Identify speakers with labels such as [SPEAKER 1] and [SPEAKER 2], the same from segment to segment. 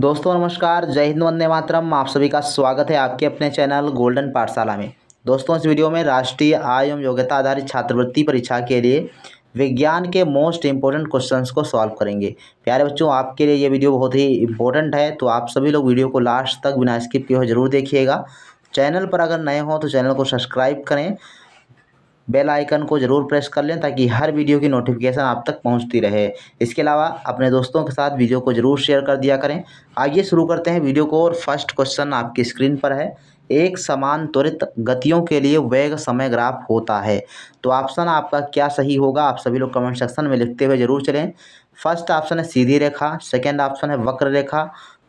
[SPEAKER 1] दोस्तों नमस्कार जय हिंद वंदे मातरम आप सभी का स्वागत है आपके अपने चैनल गोल्डन पाठशाला में दोस्तों इस वीडियो में राष्ट्रीय आय एवं योग्यता आधारित छात्रवृत्ति परीक्षा के लिए विज्ञान के मोस्ट इंपॉर्टेंट क्वेश्चंस को सॉल्व करेंगे प्यारे बच्चों आपके लिए ये वीडियो बहुत ही इंपॉर्टेंट है तो आप सभी लोग वीडियो को लास्ट तक बिना स्किप किए जरूर देखिएगा चैनल पर अगर नए हों तो चैनल को सब्सक्राइब करें बेल आइकन को ज़रूर प्रेस कर लें ताकि हर वीडियो की नोटिफिकेशन आप तक पहुंचती रहे इसके अलावा अपने दोस्तों के साथ वीडियो को ज़रूर शेयर कर दिया करें आइए शुरू करते हैं वीडियो को और फर्स्ट क्वेश्चन आपकी स्क्रीन पर है एक समान त्वरित गतियों के लिए वेग समय ग्राफ होता है तो ऑप्शन आपका क्या सही होगा आप सभी लोग कमेंट सेक्शन में लिखते हुए ज़रूर चलें फर्स्ट ऑप्शन है सीधी रेखा सेकेंड ऑप्शन है वक्र रेखा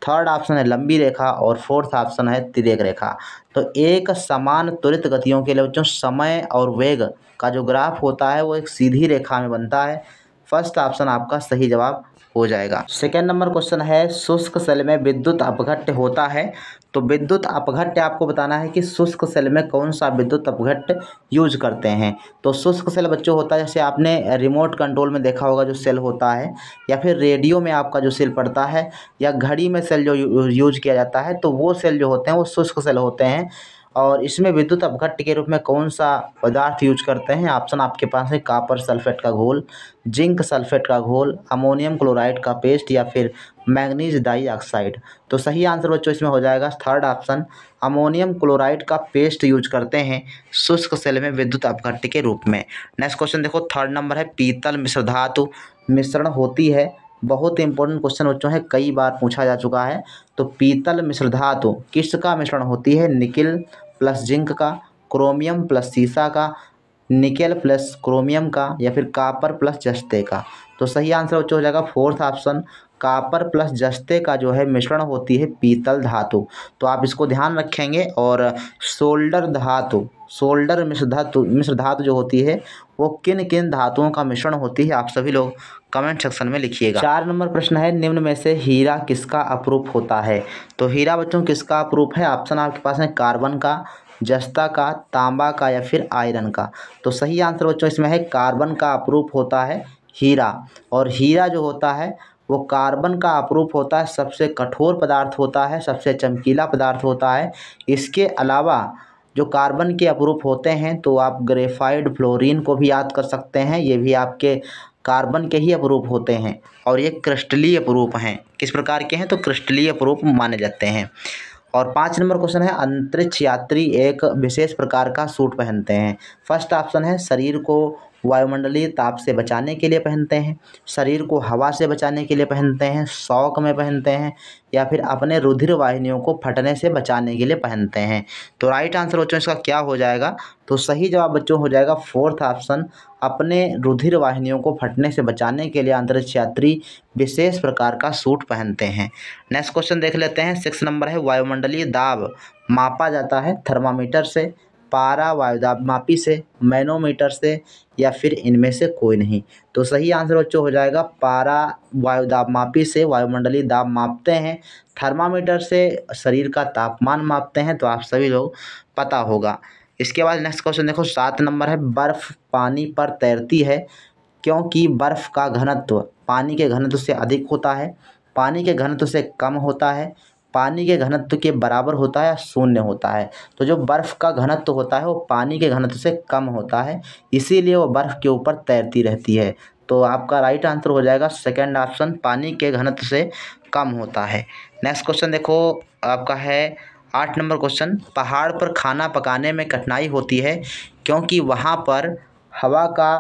[SPEAKER 1] थर्ड ऑप्शन है लंबी रेखा और फोर्थ ऑप्शन है तिरेक रेखा तो एक समान त्वरित गतियों के लिए बच्चों समय और वेग का जो ग्राफ होता है वो एक सीधी रेखा में बनता है फर्स्ट ऑप्शन आपका सही जवाब हो जाएगा सेकेंड नंबर क्वेश्चन है शुष्क सेल में विद्युत अपघट्य होता है तो विद्युत अपघट्य आपको बताना है कि शुष्क सेल में कौन सा विद्युत अपघट्य यूज करते हैं तो शुष्क सेल बच्चों होता है जैसे आपने रिमोट कंट्रोल में देखा होगा जो सेल होता है या फिर रेडियो में आपका जो सेल पड़ता है या घड़ी में सेल जो यूज किया जाता है तो वो सेल जो होते हैं वो शुष्क सेल होते हैं और इसमें विद्युत अपघट्ट के रूप में कौन सा पदार्थ यूज करते हैं ऑप्शन आपके पास है कापर सल्फेट का घोल जिंक सल्फेट का घोल अमोनियम क्लोराइड का पेस्ट या फिर मैंगनीज डाइऑक्साइड तो सही आंसर बच्चों इसमें हो जाएगा थर्ड ऑप्शन अमोनियम क्लोराइड का पेस्ट यूज करते हैं शुष्क सेल में विद्युत अपघट्ट के रूप में नेक्स्ट क्वेश्चन देखो थर्ड नंबर है पीतल मिश्र धातु मिश्रण होती है बहुत इंपॉर्टेंट क्वेश्चन बच्चों है कई बार पूछा जा चुका है तो पीतल मिश्र धातु किसका मिश्रण होती है निकिल प्लस जिंक का क्रोमियम प्लस सीसा का निकेल प्लस क्रोमियम का या फिर कापर प्लस जस्ते का तो सही आंसर बच्चों हो जाएगा फोर्थ ऑप्शन कापर प्लस जस्ते का जो है मिश्रण होती है पीतल धातु तो आप इसको ध्यान रखेंगे और सोल्डर धातु सोल्डर मिश्र धातु मिश्र धातु जो होती है वो किन किन धातुओं का मिश्रण होती है आप सभी लोग कमेंट सेक्शन में लिखिएगा चार नंबर प्रश्न है निम्न में से हीरा किसका अपरूप होता है तो हीरा बच्चों किसका अपरूप है ऑप्शन आपके पास है कार्बन का जस्ता का तांबा का या फिर आयरन का तो सही आंसर बच्चों इसमें है कार्बन का अपरूप होता है हीरा और हीरा जो होता है वो कार्बन का अपरूप होता है सबसे कठोर पदार्थ होता है सबसे चमकीला पदार्थ होता है इसके अलावा जो कार्बन के अपरूप होते हैं तो आप ग्रेफाइड फ्लोरीन को भी याद कर सकते हैं ये भी आपके कार्बन के ही अपरूप होते हैं और ये क्रिस्टलीय अपरूप हैं किस प्रकार के हैं तो क्रिस्टलीय अपरूप माने जाते हैं और पाँच नंबर क्वेश्चन है अंतरिक्ष यात्री एक विशेष प्रकार का सूट पहनते हैं फर्स्ट ऑप्शन है शरीर को वायुमंडलीय ताप से बचाने के लिए पहनते हैं शरीर को हवा से बचाने के लिए पहनते हैं शौक में पहनते हैं या फिर अपने रुधिर वाहिनियों को फटने से बचाने के लिए पहनते हैं तो राइट आंसर बच्चों इसका क्या हो जाएगा तो सही जवाब बच्चों हो जाएगा फोर्थ ऑप्शन अपने रुधिर वाहिनियों को फटने से बचाने के लिए अंतरिक्ष यात्री विशेष प्रकार का सूट पहनते हैं नेक्स्ट क्वेश्चन देख लेते हैं सिक्स नंबर है वायुमंडलीय दाब मापा जाता है थर्मामीटर से पारा वायुदाबमापी से मैनोमीटर से या फिर इनमें से कोई नहीं तो सही आंसर बच्चों हो जाएगा पारा वायुदाबमापी से वायुमंडलीय दाब मापते हैं थर्मामीटर से शरीर का तापमान मापते हैं तो आप सभी लोग पता होगा इसके बाद नेक्स्ट क्वेश्चन देखो सात नंबर है बर्फ़ पानी पर तैरती है क्योंकि बर्फ़ का घनत्व पानी के घनत्व से अधिक होता है पानी के घनत्व से कम होता है पानी के घनत्व के बराबर होता है या शून्य होता है तो जो बर्फ़ का घनत्व होता है वो पानी के घनत्व से कम होता है इसीलिए वो बर्फ़ के ऊपर तैरती रहती है तो आपका राइट आंसर हो जाएगा सेकंड ऑप्शन पानी के घनत्व से कम होता है नेक्स्ट क्वेश्चन देखो आपका है आठ नंबर क्वेश्चन पहाड़ पर खाना पकाने में कठिनाई होती है क्योंकि वहाँ पर हवा का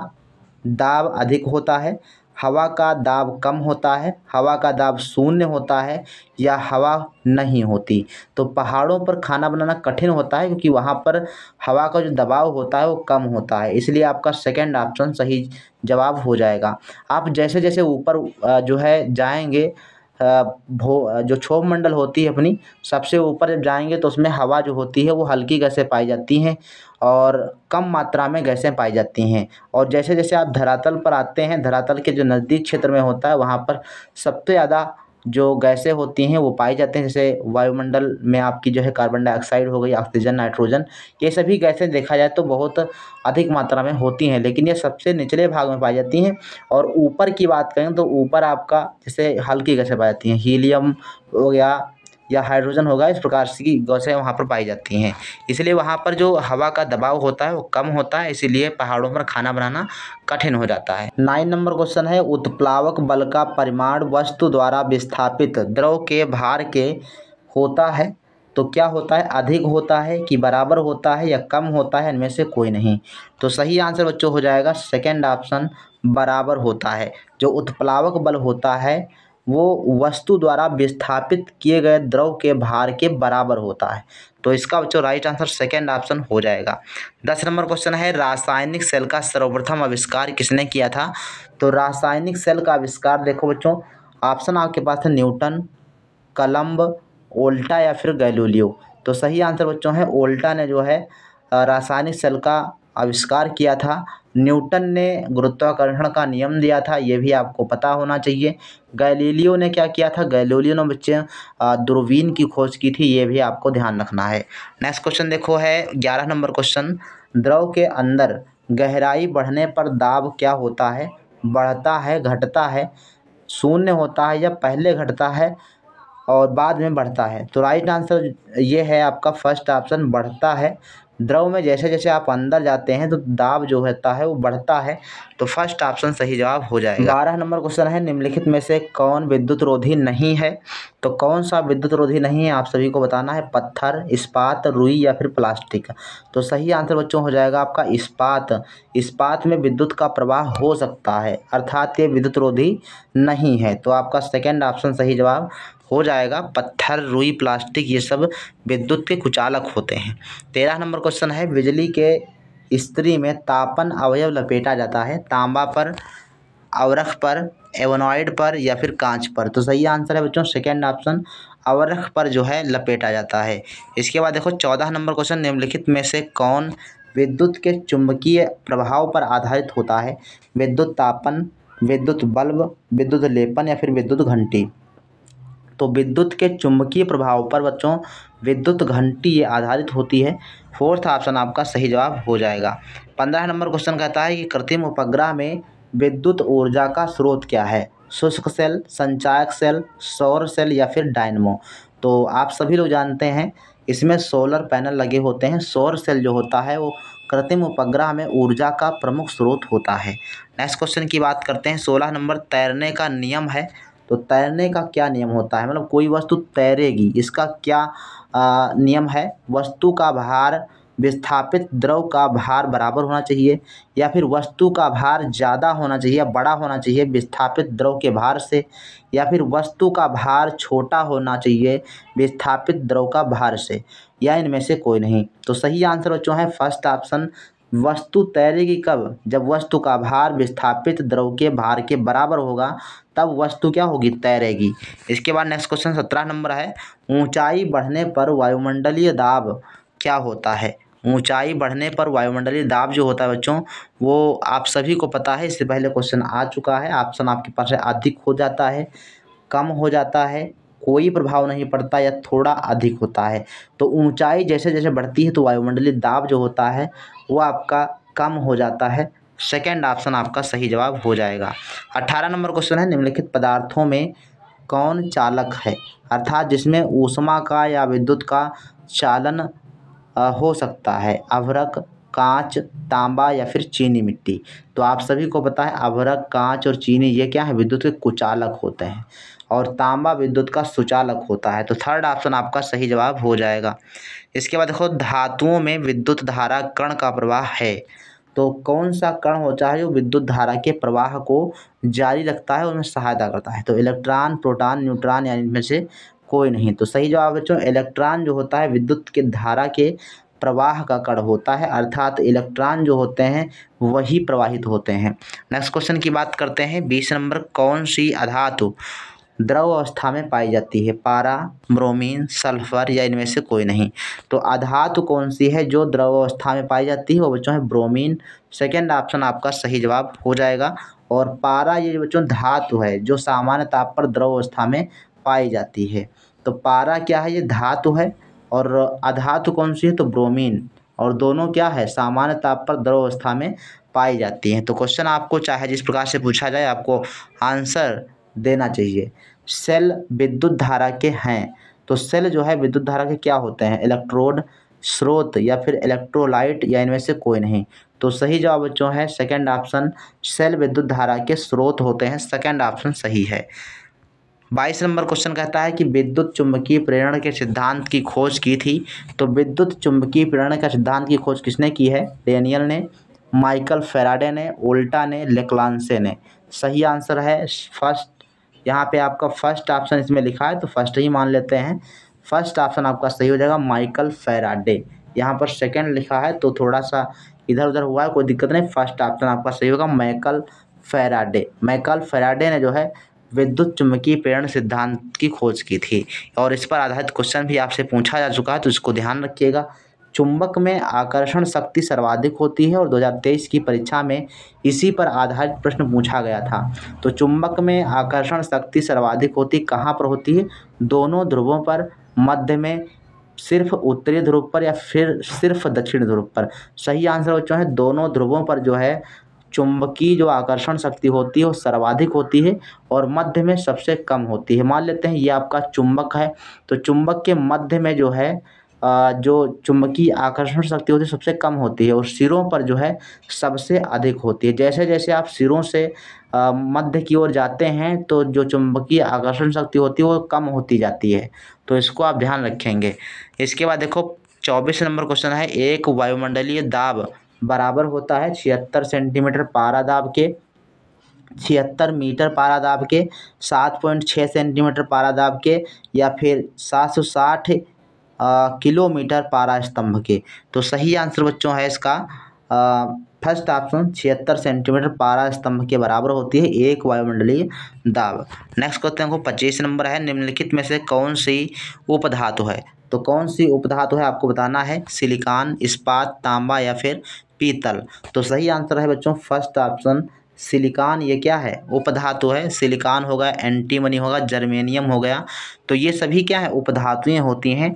[SPEAKER 1] दाब अधिक होता है हवा का दाब कम होता है हवा का दाब शून्य होता है या हवा नहीं होती तो पहाड़ों पर खाना बनाना कठिन होता है क्योंकि वहाँ पर हवा का जो दबाव होता है वो कम होता है इसलिए आपका सेकंड ऑप्शन सही जवाब हो जाएगा आप जैसे जैसे ऊपर जो है जाएंगे भो जो क्षोभ मंडल होती है अपनी सबसे ऊपर जब जाएंगे तो उसमें हवा जो होती है वो हल्की गैसें पाई जाती हैं और कम मात्रा में गैसें पाई जाती हैं और जैसे जैसे आप धरातल पर आते हैं धरातल के जो नज़दीक क्षेत्र में होता है वहाँ पर सबसे ज़्यादा जो गैसें होती हैं वो पाए जाते हैं जैसे वायुमंडल में आपकी जो है कार्बन डाइऑक्साइड हो गई ऑक्सीजन नाइट्रोजन ये सभी गैसें देखा जाए तो बहुत अधिक मात्रा में होती हैं लेकिन ये सबसे निचले भाग में पाई जाती हैं और ऊपर की बात करें तो ऊपर आपका जैसे हल्की गैसें पाई जाती हैं हीलियम हो गया या हाइड्रोजन होगा इस प्रकार की गौसें वहाँ पर पाई जाती हैं इसलिए वहाँ पर जो हवा का दबाव होता है वो कम होता है इसीलिए पहाड़ों पर खाना बनाना कठिन हो जाता है नाइन नंबर क्वेश्चन है उत्प्लावक बल का परिमाण वस्तु द्वारा विस्थापित द्रव के भार के होता है तो क्या होता है अधिक होता है कि बराबर होता है या कम होता है इनमें से कोई नहीं तो सही आंसर बच्चों हो जाएगा सेकेंड ऑप्शन बराबर होता है जो उत्प्लावक बल होता है वो वस्तु द्वारा विस्थापित किए गए द्रव के भार के बराबर होता है तो इसका बच्चों राइट आंसर सेकेंड ऑप्शन हो जाएगा दस नंबर क्वेश्चन है रासायनिक सेल का सर्वप्रथम आविष्कार किसने किया था तो रासायनिक सेल का आविष्कार देखो बच्चों ऑप्शन आपके पास है न्यूटन कलम्ब ओल्टा या फिर गैलोलियो तो सही आंसर बच्चों है ओल्टा ने जो है रासायनिक सेल का आविष्कार किया था न्यूटन ने गुरुत्वाकर्षण का नियम दिया था ये भी आपको पता होना चाहिए गैलीलियो ने क्या किया था गैलीलियो ने बच्चे दूरबीन की खोज की थी ये भी आपको ध्यान रखना है नेक्स्ट क्वेश्चन देखो है ग्यारह नंबर क्वेश्चन द्रव के अंदर गहराई बढ़ने पर दाब क्या होता है बढ़ता है घटता है शून्य होता है या पहले घटता है और बाद में बढ़ता है तो राइट आंसर ये है आपका फर्स्ट ऑप्शन बढ़ता है द्रव में जैसे जैसे आप अंदर जाते हैं तो दाब जो होता है वो बढ़ता है तो फर्स्ट ऑप्शन सही जवाब हो जाएगा बारह नंबर क्वेश्चन है निम्नलिखित में से कौन विद्युत रोधी नहीं है तो कौन सा विद्युत रोधी नहीं है आप सभी को बताना है पत्थर इस्पात रुई या फिर प्लास्टिक तो सही आंसर बच्चों हो जाएगा आपका इस्पात इस्पात में विद्युत का प्रवाह हो सकता है अर्थात ये विद्युत रोधी नहीं है तो आपका सेकेंड ऑप्शन सही जवाब हो जाएगा पत्थर रुई प्लास्टिक ये सब विद्युत के कुचालक होते हैं तेरह नंबर क्वेश्चन है बिजली के स्त्री में तापन अवयव लपेटा जाता है तांबा पर अवरख पर एवनॉइड पर या फिर कांच पर तो सही आंसर है बच्चों सेकेंड ऑप्शन अवरख पर जो है लपेटा जाता है इसके बाद देखो चौदह नंबर क्वेश्चन निम्नलिखित में से कौन विद्युत के चुंबकीय प्रभाव पर आधारित होता है विद्युत तापन विद्युत बल्ब विद्युत लेपन या फिर विद्युत घंटी तो विद्युत के चुंबकीय प्रभाव पर बच्चों विद्युत घंटी ये आधारित होती है फोर्थ ऑप्शन आपका सही जवाब हो जाएगा पंद्रह नंबर क्वेश्चन कहता है कि कृत्रिम उपग्रह में विद्युत ऊर्जा का स्रोत क्या है शुष्क सेल संचायक सेल सौर सेल या फिर डायनमो तो आप सभी लोग जानते हैं इसमें सोलर पैनल लगे होते हैं सौर सेल जो होता है वो कृत्रिम उपग्रह में ऊर्जा का प्रमुख स्रोत होता है नेक्स्ट क्वेश्चन की बात करते हैं सोलह नंबर तैरने का नियम है तो तैरने का क्या नियम होता है मतलब कोई वस्तु तैरेगी इसका क्या नियम है वस्तु का भार विस्थापित द्रव का भार बराबर होना चाहिए या फिर वस्तु का भार ज़्यादा होना चाहिए या बड़ा होना चाहिए विस्थापित द्रव के भार से या फिर वस्तु का भार छोटा होना चाहिए विस्थापित द्रव का भार से या इनमें से कोई नहीं तो सही आंसर जो है फर्स्ट ऑप्शन वस्तु तैरेगी कब जब वस्तु का भार विस्थापित द्रव के भार के बराबर होगा तब वस्तु क्या होगी तैरेगी इसके बाद नेक्स्ट क्वेश्चन सत्रह नंबर है ऊंचाई बढ़ने पर वायुमंडलीय दाब क्या होता है ऊंचाई बढ़ने पर वायुमंडलीय दाब जो होता है बच्चों वो आप सभी को पता है इससे पहले क्वेश्चन आ चुका है ऑप्शन आपके पास है अधिक हो जाता है कम हो जाता है कोई प्रभाव नहीं पड़ता या थोड़ा अधिक होता है तो ऊंचाई जैसे जैसे बढ़ती है तो वायुमंडलीय दाब जो होता है वो आपका कम हो जाता है सेकेंड ऑप्शन आपका सही जवाब हो जाएगा अट्ठारह नंबर क्वेश्चन है निम्नलिखित पदार्थों में कौन चालक है अर्थात जिसमें ऊष्मा का या विद्युत का चालन हो सकता है अभरक कांच तांबा या फिर चीनी मिट्टी तो आप सभी को पता है अभरक कांच और चीनी ये क्या है विद्युत के कुचालक होते हैं और तांबा विद्युत का सुचालक होता है तो थर्ड ऑप्शन आपका सही जवाब हो जाएगा इसके बाद देखो धातुओं में विद्युत धारा कण का प्रवाह है तो कौन सा कण होता है जो विद्युत धारा के प्रवाह को जारी रखता है उनमें सहायता करता है तो इलेक्ट्रॉन प्रोटॉन न्यूट्रॉन या इनमें से कोई नहीं तो सही जवाब बच्चों इलेक्ट्रॉन जो होता है विद्युत के धारा के प्रवाह का कण होता है अर्थात इलेक्ट्रॉन जो होते हैं वही प्रवाहित होते हैं नेक्स्ट क्वेश्चन की बात करते हैं बीस नंबर कौन सी अधातु द्रव अवस्था में पाई जाती है पारा ब्रोमीन सल्फर या इनमें से कोई नहीं तो अधातु कौन सी है जो द्रव अवस्था में पाई जाती है वो बच्चों है ब्रोमीन सेकेंड ऑप्शन आपका सही जवाब हो जाएगा और पारा ये बच्चों धातु है जो सामान्य ताप पर द्रव अवस्था में पाई जाती है तो पारा क्या है ये धातु है और अधातु कौन सी है तो ब्रोमीन और दोनों क्या है सामान्य ताप पर द्रव अवस्था में पाई जाती हैं तो क्वेश्चन आपको चाहे जिस प्रकार से पूछा जाए आपको आंसर देना चाहिए सेल विद्युत धारा के हैं तो सेल जो है विद्युत धारा के क्या होते हैं इलेक्ट्रोड स्रोत या फिर इलेक्ट्रोलाइट या इनमें से कोई नहीं तो सही जवाब बच्चों है सेकंड ऑप्शन सेल विद्युत धारा के स्रोत होते हैं सेकंड ऑप्शन सही है बाईस नंबर क्वेश्चन कहता है कि विद्युत चुंबकीय प्रेरण के सिद्धांत की खोज की थी तो विद्युत चुंबकीय प्रेरण का सिद्धांत की खोज किसने की है डेनियल ने माइकल फेराडे ने उल्टा ने लेकलानसे ने सही आंसर है फर्स्ट यहाँ पे आपका फर्स्ट ऑप्शन इसमें लिखा है तो फर्स्ट ही मान लेते हैं फर्स्ट ऑप्शन आपका सही हो जाएगा माइकल फेराडे यहाँ पर सेकंड लिखा है तो थोड़ा सा इधर उधर हुआ है कोई दिक्कत नहीं फर्स्ट ऑप्शन आपका सही होगा माइकल फेराडे माइकल फेराडे ने जो है विद्युत चुम्बकीय प्रेरण सिद्धांत की खोज की थी और इस पर आधारित क्वेश्चन भी आपसे पूछा जा चुका है तो इसको ध्यान रखिएगा चुंबक में आकर्षण शक्ति सर्वाधिक होती है और 2023 की परीक्षा में इसी पर आधारित प्रश्न पूछा गया था तो चुंबक में आकर्षण शक्ति सर्वाधिक होती कहाँ पर होती है दोनों ध्रुवों पर मध्य में सिर्फ उत्तरी ध्रुव पर या फिर सिर्फ दक्षिण ध्रुव पर सही आंसर बच्चों है दोनों ध्रुवों पर जो है चुंबकीय जो आकर्षण शक्ति होती है वो सर्वाधिक होती है और मध्य में सबसे कम होती है मान लेते हैं ये आपका चुंबक है तो चुंबक के मध्य में जो है जो चुंबकीय आकर्षण शक्ति होती है सबसे कम होती है और सिरों पर जो है सबसे अधिक होती है जैसे जैसे आप सिरों से मध्य की ओर जाते हैं तो जो चुंबकीय आकर्षण शक्ति होती है वो कम होती जाती है तो इसको आप ध्यान रखेंगे इसके बाद देखो चौबीस नंबर क्वेश्चन है एक वायुमंडलीय दाब बराबर होता है छिहत्तर सेंटीमीटर पारा दाब के छिहत्तर मीटर पारा दाब के सात पॉइंट छः सेंटीमीटर पारा दाब के या फिर सात सौ साठ किलोमीटर पारा स्तंभ के तो सही आंसर बच्चों है इसका फर्स्ट ऑप्शन छिहत्तर सेंटीमीटर पारा स्तंभ के बराबर होती है एक वायुमंडलीय दाब नेक्स्ट क्वेश्चन को पच्चीस नंबर है निम्नलिखित में से कौन सी उपधातु है तो कौन सी उपधातु है आपको बताना है सिलिकॉन इस्पात तांबा या फिर पीतल तो सही आंसर है बच्चों फर्स्ट ऑप्शन सिलिकॉन ये क्या है उपधातु है सिलिकॉन होगा एंटीमनी होगा जर्मेनियम हो गया तो ये सभी क्या है उपधातुएं होती हैं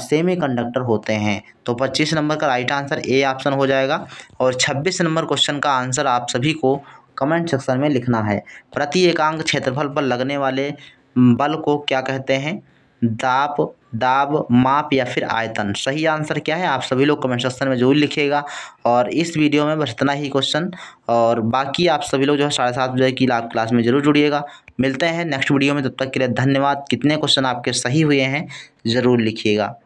[SPEAKER 1] सेमी कंडक्टर होते हैं तो पच्चीस नंबर का राइट आंसर ए ऑप्शन हो जाएगा और छब्बीस नंबर क्वेश्चन का आंसर आप सभी को कमेंट सेक्शन में लिखना है प्रति एकांक क्षेत्रफल पर लगने वाले हम्म, बल को क्या कहते हैं दाप दाब माप या फिर आयतन सही आंसर क्या है आप सभी लोग कमेंट सेक्शन में जरूर लिखिएगा और इस वीडियो में बस इतना ही क्वेश्चन और बाकी आप सभी लोग जो है साढ़े सात बजे की लाभ क्लास में जरूर जुड़िएगा मिलते हैं नेक्स्ट वीडियो में तब तक के लिए धन्यवाद कितने क्वेश्चन आपके सही हुए हैं ज़रूर लिखिएगा